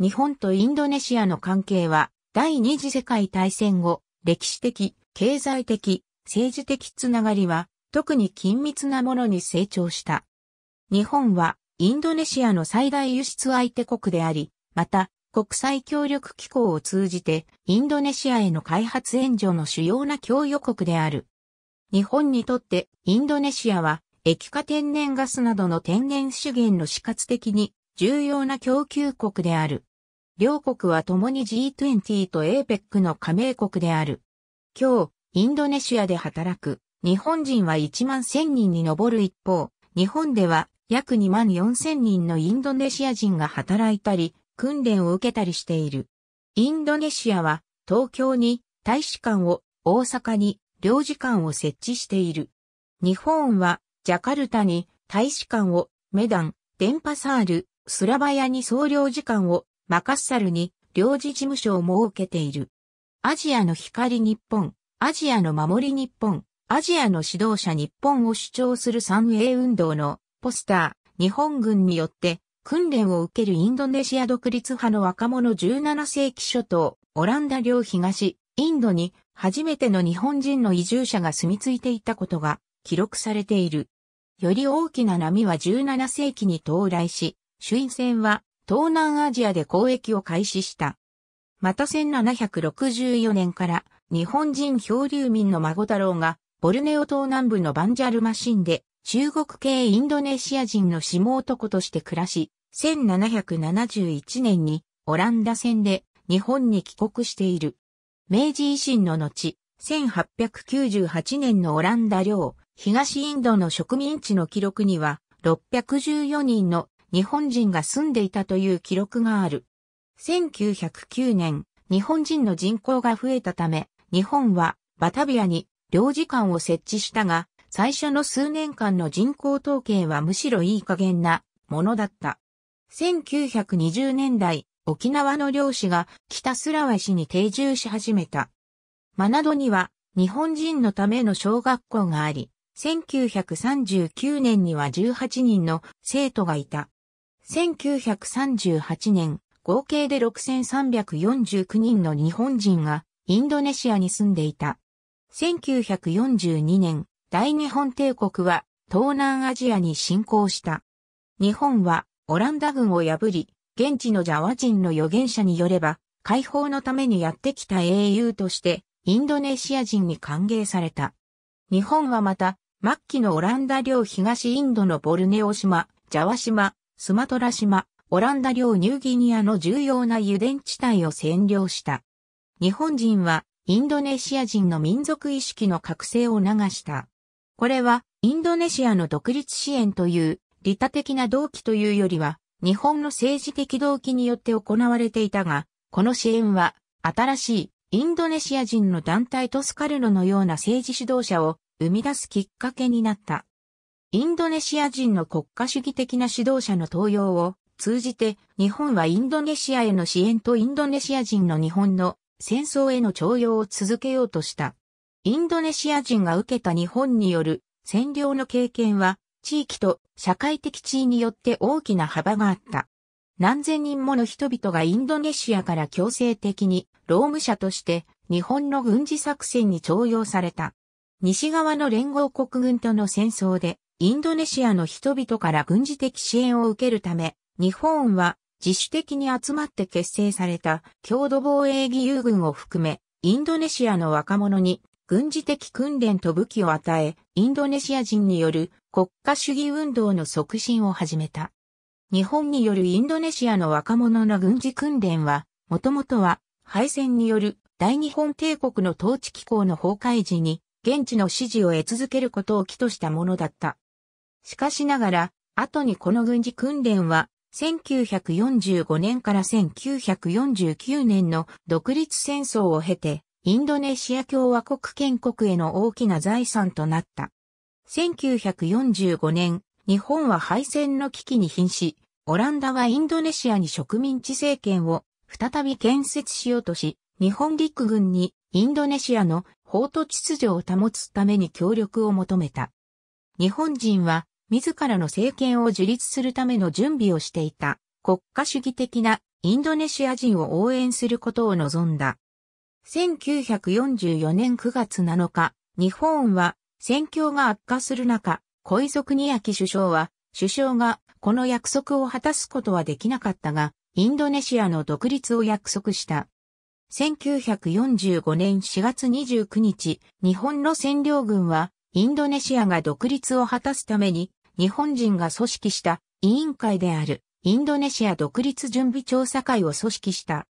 日本とインドネシアの関係は、第二次世界大戦後、歴史的、経済的、政治的つながりは、特に緊密なものに成長した。日本は、インドネシアの最大輸出相手国であり、また、国際協力機構を通じて、インドネシアへの開発援助の主要な供与国である。日本にとって、インドネシアは、液化天然ガスなどの天然資源の死活的に重要な供給国である。両国は共に G20 と APEC の加盟国である。今日、インドネシアで働く日本人は1万1000人に上る一方、日本では約2万4000人のインドネシア人が働いたり、訓練を受けたりしている。インドネシアは東京に大使館を、大阪に領事館を設置している。日本はジャカルタに大使館を、メダン、デンパサール、スラバヤに総領事館を、マカッサルに領事事務所を設けている。アジアの光日本、アジアの守り日本、アジアの指導者日本を主張する三英運動のポスター、日本軍によって訓練を受けるインドネシア独立派の若者17世紀初頭、オランダ領東、インドに初めての日本人の移住者が住み着いていたことが記録されている。より大きな波は17世紀に到来し、朱印船は東南アジアで交易を開始した。また1764年から日本人漂流民の孫太郎がボルネオ島南部のバンジャルマシンで中国系インドネシア人の下男として暮らし、1771年にオランダ船で日本に帰国している。明治維新の後、1898年のオランダ領、東インドの植民地の記録には、614人の日本人が住んでいたという記録がある。1909年、日本人の人口が増えたため、日本はバタビアに領事館を設置したが、最初の数年間の人口統計はむしろいい加減なものだった。1920年代、沖縄の漁師が北スラワ市に定住し始めた。マナドには日本人のための小学校があり、1939年には18人の生徒がいた。1938年、合計で6349人の日本人がインドネシアに住んでいた。1942年、大日本帝国は東南アジアに侵攻した。日本はオランダ軍を破り、現地のジャワ人の預言者によれば、解放のためにやってきた英雄として、インドネシア人に歓迎された。日本はまた、末期のオランダ領東インドのボルネオ島、ジャワ島、スマトラ島、オランダ領ニューギニアの重要な油田地帯を占領した。日本人はインドネシア人の民族意識の覚醒を流した。これはインドネシアの独立支援という利他的な動機というよりは日本の政治的動機によって行われていたが、この支援は新しいインドネシア人の団体トスカルノのような政治指導者を生み出すきっかけになった。インドネシア人の国家主義的な指導者の登用を通じて日本はインドネシアへの支援とインドネシア人の日本の戦争への徴用を続けようとした。インドネシア人が受けた日本による占領の経験は地域と社会的地位によって大きな幅があった。何千人もの人々がインドネシアから強制的に労務者として日本の軍事作戦に徴用された。西側の連合国軍との戦争でインドネシアの人々から軍事的支援を受けるため、日本は自主的に集まって結成された郷土防衛義勇軍を含め、インドネシアの若者に軍事的訓練と武器を与え、インドネシア人による国家主義運動の促進を始めた。日本によるインドネシアの若者の軍事訓練は、もともとは敗戦による大日本帝国の統治機構の崩壊時に、現地の支持を得続けることを起としたものだった。しかしながら、後にこの軍事訓練は、1945年から1949年の独立戦争を経て、インドネシア共和国建国への大きな財産となった。1945年、日本は敗戦の危機に瀕し、オランダはインドネシアに植民地政権を再び建設しようとし、日本陸軍にインドネシアの法と秩序を保つために協力を求めた。日本人は自らの政権を樹立するための準備をしていた国家主義的なインドネシア人を応援することを望んだ。1944年9月7日、日本は戦況が悪化する中、小泉昭首相は、首相がこの約束を果たすことはできなかったが、インドネシアの独立を約束した。1945年4月29日、日本の占領軍は、インドネシアが独立を果たすために、日本人が組織した委員会であるインドネシア独立準備調査会を組織した。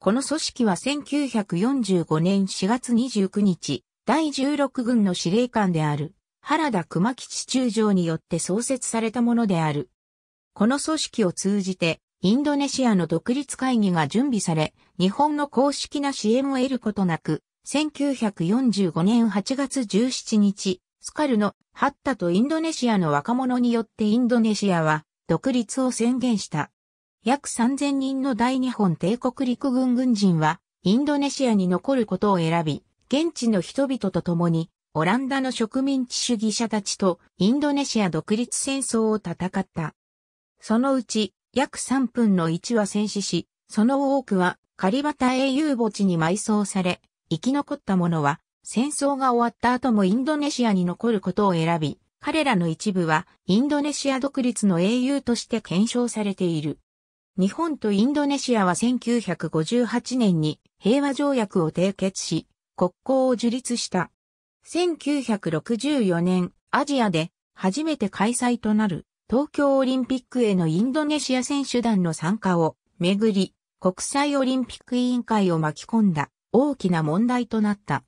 この組織は1945年4月29日、第16軍の司令官である原田熊吉中将によって創設されたものである。この組織を通じて、インドネシアの独立会議が準備され、日本の公式な支援を得ることなく、1945年8月17日、スカルのハッタとインドネシアの若者によってインドネシアは独立を宣言した。約3000人の大日本帝国陸軍軍人はインドネシアに残ることを選び、現地の人々と共にオランダの植民地主義者たちとインドネシア独立戦争を戦った。そのうち約3分の1は戦死し、その多くはカリバタ英雄墓地に埋葬され、生き残った者は戦争が終わった後もインドネシアに残ることを選び、彼らの一部はインドネシア独立の英雄として検証されている。日本とインドネシアは1958年に平和条約を締結し、国交を樹立した。1964年、アジアで初めて開催となる東京オリンピックへのインドネシア選手団の参加をめぐり、国際オリンピック委員会を巻き込んだ大きな問題となった。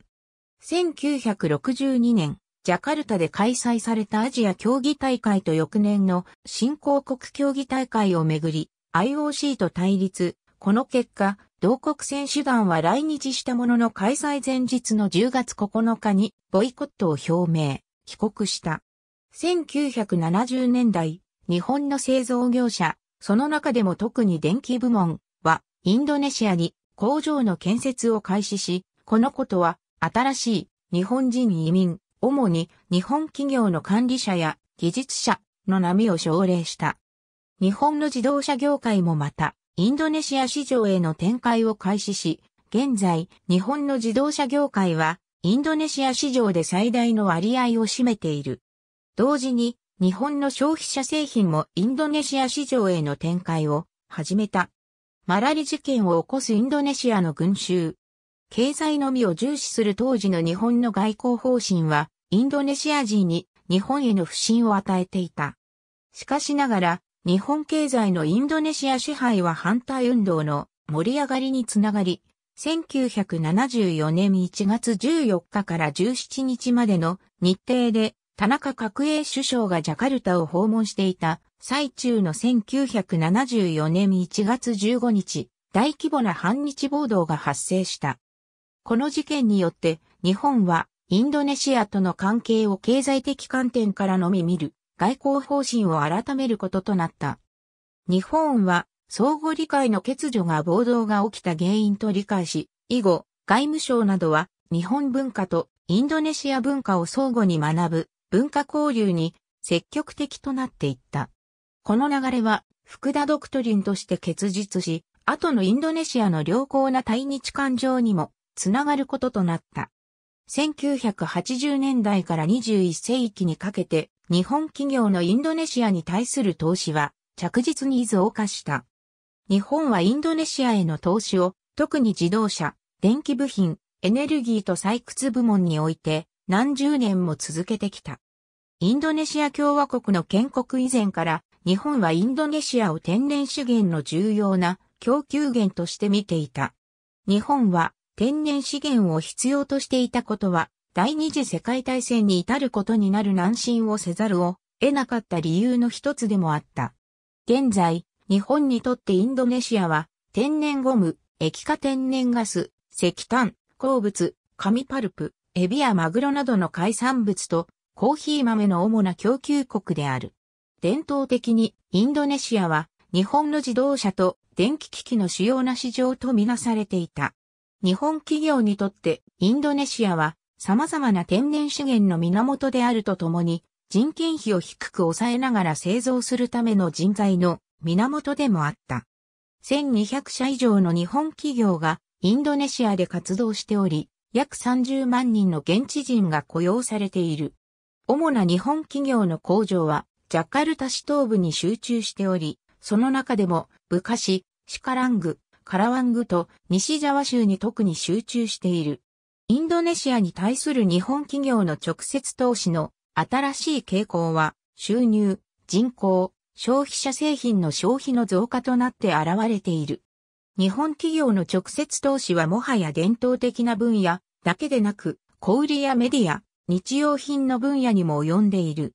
1962年、ジャカルタで開催されたアジア競技大会と翌年の新興国競技大会をめぐり、IOC と対立。この結果、同国選手団は来日したものの開催前日の10月9日にボイコットを表明、帰国した。1970年代、日本の製造業者、その中でも特に電気部門は、インドネシアに工場の建設を開始し、このことは新しい日本人移民、主に日本企業の管理者や技術者の波を奨励した。日本の自動車業界もまた、インドネシア市場への展開を開始し、現在、日本の自動車業界は、インドネシア市場で最大の割合を占めている。同時に、日本の消費者製品もインドネシア市場への展開を始めた。マラリ事件を起こすインドネシアの群衆、経済のみを重視する当時の日本の外交方針は、インドネシア人に日本への不信を与えていた。しかしながら、日本経済のインドネシア支配は反対運動の盛り上がりにつながり、1974年1月14日から17日までの日程で田中角栄首相がジャカルタを訪問していた最中の1974年1月15日、大規模な反日暴動が発生した。この事件によって日本はインドネシアとの関係を経済的観点からのみ見る外交方針を改めることとなった。日本は相互理解の欠如が暴動が起きた原因と理解し、以後、外務省などは日本文化とインドネシア文化を相互に学ぶ文化交流に積極的となっていった。この流れは福田ドクトリンとして結実し、後のインドネシアの良好な対日感情にもつながることとなった。1980年代から21世紀にかけて、日本企業のインドネシアに対する投資は着実に増加した。日本はインドネシアへの投資を、特に自動車、電気部品、エネルギーと採掘部門において何十年も続けてきた。インドネシア共和国の建国以前から日本はインドネシアを天然資源の重要な供給源として見ていた。日本は天然資源を必要としていたことは、第二次世界大戦に至ることになる難心をせざるを得なかった理由の一つでもあった。現在、日本にとってインドネシアは、天然ゴム、液化天然ガス、石炭、鉱物、紙パルプ、エビやマグロなどの海産物と、コーヒー豆の主な供給国である。伝統的に、インドネシアは、日本の自動車と電気機器の主要な市場とみなされていた。日本企業にとってインドネシアは様々な天然資源の源であるとともに人件費を低く抑えながら製造するための人材の源でもあった。1200社以上の日本企業がインドネシアで活動しており、約30万人の現地人が雇用されている。主な日本企業の工場はジャカルタ市東部に集中しており、その中でもブカシ、シカラング、カラワングと西ジャワ州に特に集中している。インドネシアに対する日本企業の直接投資の新しい傾向は収入、人口、消費者製品の消費の増加となって現れている。日本企業の直接投資はもはや伝統的な分野だけでなく、小売やメディア、日用品の分野にも及んでいる。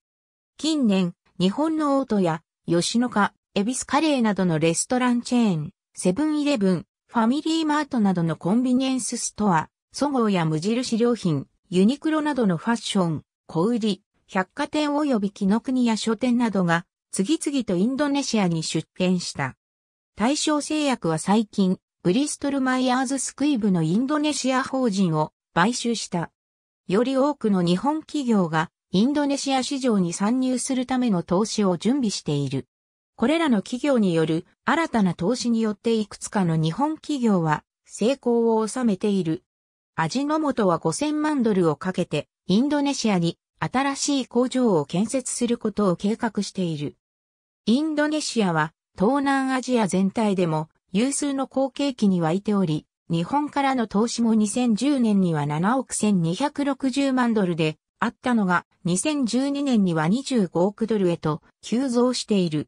近年、日本のオートや吉野家、エビスカレーなどのレストランチェーン、セブンイレブン、ファミリーマートなどのコンビニエンスストア、そごうや無印良品、ユニクロなどのファッション、小売り、百貨店及び木の国や書店などが次々とインドネシアに出店した。大正製薬は最近、ブリストルマイヤーズスクイブのインドネシア法人を買収した。より多くの日本企業がインドネシア市場に参入するための投資を準備している。これらの企業による新たな投資によっていくつかの日本企業は成功を収めている。味の素は5000万ドルをかけてインドネシアに新しい工場を建設することを計画している。インドネシアは東南アジア全体でも有数の好景気に湧いており、日本からの投資も2010年には7億1260万ドルであったのが2012年には25億ドルへと急増している。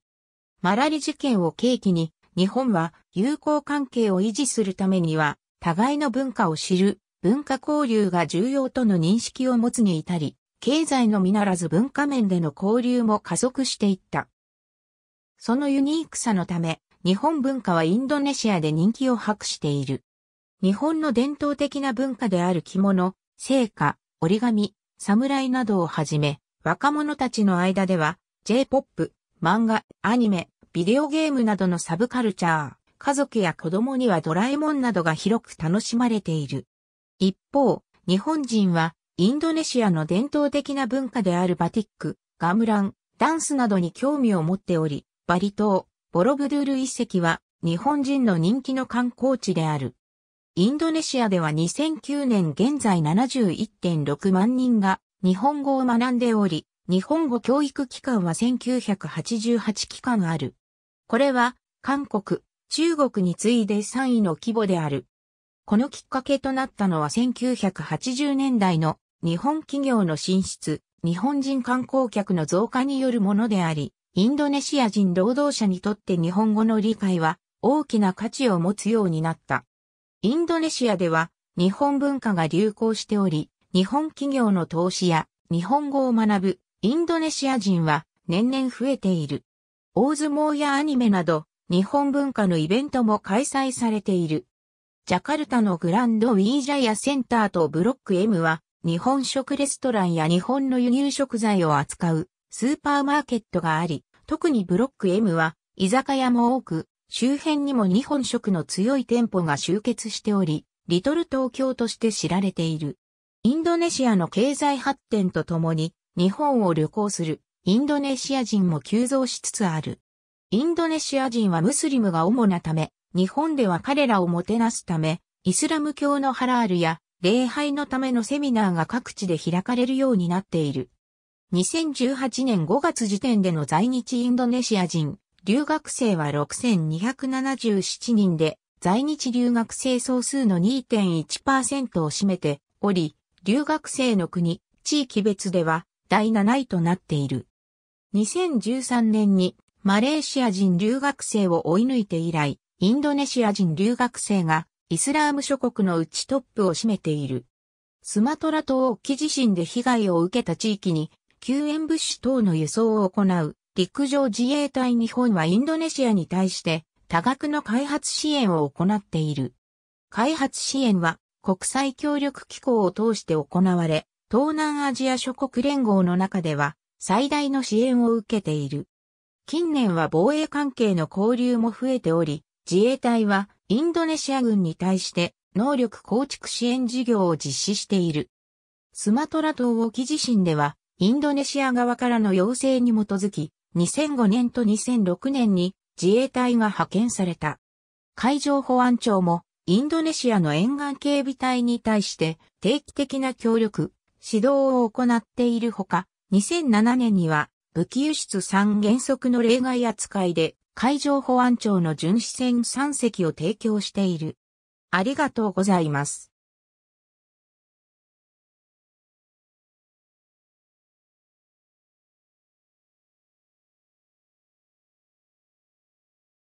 マラリ事件を契機に、日本は友好関係を維持するためには、互いの文化を知る、文化交流が重要との認識を持つに至り、経済のみならず文化面での交流も加速していった。そのユニークさのため、日本文化はインドネシアで人気を博している。日本の伝統的な文化である着物、聖火、折り紙、侍などをはじめ、若者たちの間では、J-POP、漫画、アニメ、ビデオゲームなどのサブカルチャー、家族や子供にはドラえもんなどが広く楽しまれている。一方、日本人はインドネシアの伝統的な文化であるバティック、ガムラン、ダンスなどに興味を持っており、バリ島、ボロブドゥール遺跡は日本人の人気の観光地である。インドネシアでは2009年現在71.6万人が日本語を学んでおり、日本語教育機関は1988機関ある。これは、韓国、中国に次いで3位の規模である。このきっかけとなったのは1980年代の日本企業の進出、日本人観光客の増加によるものであり、インドネシア人労働者にとって日本語の理解は大きな価値を持つようになった。インドネシアでは日本文化が流行しており、日本企業の投資や日本語を学ぶインドネシア人は年々増えている。大相撲やアニメなど、日本文化のイベントも開催されている。ジャカルタのグランドウィージャアセンターとブロック M は、日本食レストランや日本の輸入食材を扱うスーパーマーケットがあり、特にブロック M は居酒屋も多く、周辺にも日本食の強い店舗が集結しており、リトル東京として知られている。インドネシアの経済発展とともに、日本を旅行するインドネシア人も急増しつつある。インドネシア人はムスリムが主なため、日本では彼らをもてなすため、イスラム教のハラールや礼拝のためのセミナーが各地で開かれるようになっている。2018年5月時点での在日インドネシア人、留学生は6277人で、在日留学生総数の2.1%を占めており、留学生の国、地域別では第7位となっている。2013年にマレーシア人留学生を追い抜いて以来、インドネシア人留学生がイスラーム諸国のうちトップを占めている。スマトラ島沖地震で被害を受けた地域に救援物資等の輸送を行う陸上自衛隊日本はインドネシアに対して多額の開発支援を行っている。開発支援は国際協力機構を通して行われ、東南アジア諸国連合の中では最大の支援を受けている。近年は防衛関係の交流も増えており、自衛隊はインドネシア軍に対して能力構築支援事業を実施している。スマトラ島沖地震では、インドネシア側からの要請に基づき、2005年と2006年に自衛隊が派遣された。海上保安庁も、インドネシアの沿岸警備隊に対して定期的な協力、指導を行っているほか、2007年には武器輸出3原則の例外扱いで海上保安庁の巡視船3隻を提供している。ありがとうございます。